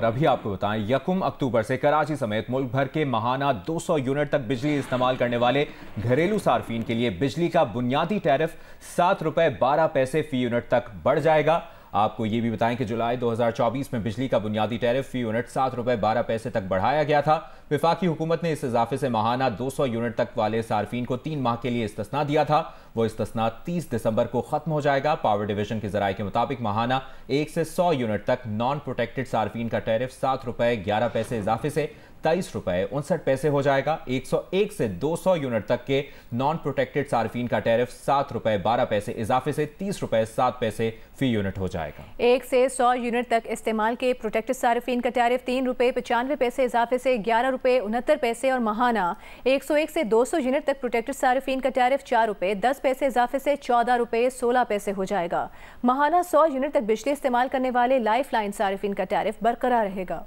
और अभी आपको बताएं यकुम अक्टूबर से कराची समेत मुल्क भर के महाना 200 यूनिट तक बिजली इस्तेमाल करने वाले घरेलू सार्फिन के लिए बिजली का बुनियादी टैरिफ सात रुपए बारह पैसे फी यूनिट तक बढ़ जाएगा आपको ये भी बताएं कि जुलाई 2024 में बिजली का बुनियादी टैरिफ फी यूनिट सात रुपये बारह पैसे तक बढ़ाया गया था विफाकी हुकूमत ने इस इजाफे से माहाना 200 यूनिट तक वाले सार्फिन को तीन माह के लिए इस्तना दिया था वो इस्तना 30 दिसंबर को खत्म हो जाएगा पावर डिवीजन के जराये के मुताबिक माहाना एक से सौ यूनिट तक नॉन प्रोटेक्टेड सार्फिन का टैरिफ सात रुपये ग्यारह पैसे इजाफे से तेईस रुपए उनसठ पैसे हो जाएगा 101 से 200 यूनिट तक के नॉन प्रोटेक्टेड सार्फिन का टैरिफ सात रुपए बारह पैसे इजाफे से तीस रुपए सात पैसे फी यूनिट हो जाएगा एक से सौ यूनिट तक इस्तेमाल के प्रोटेक्टेड सार्फिन का टैरिफ तीन रुपए पचानवे पैसे इजाफे से ग्यारह रुपए उनहत्तर पैसे और महाना एक सौ एक से सौ यूनिट तक प्रोटेक्टेड सार्फिन का टैरिफ चार रुपए दस पैसे इजाफे से चौदह रुपए सोलह पैसे हो जाएगा महाना सौ यूनिट तक बिजली इस्तेमाल करने वाले लाइफ लाइन सार्फिन का टैरिफ बरकरार रहेगा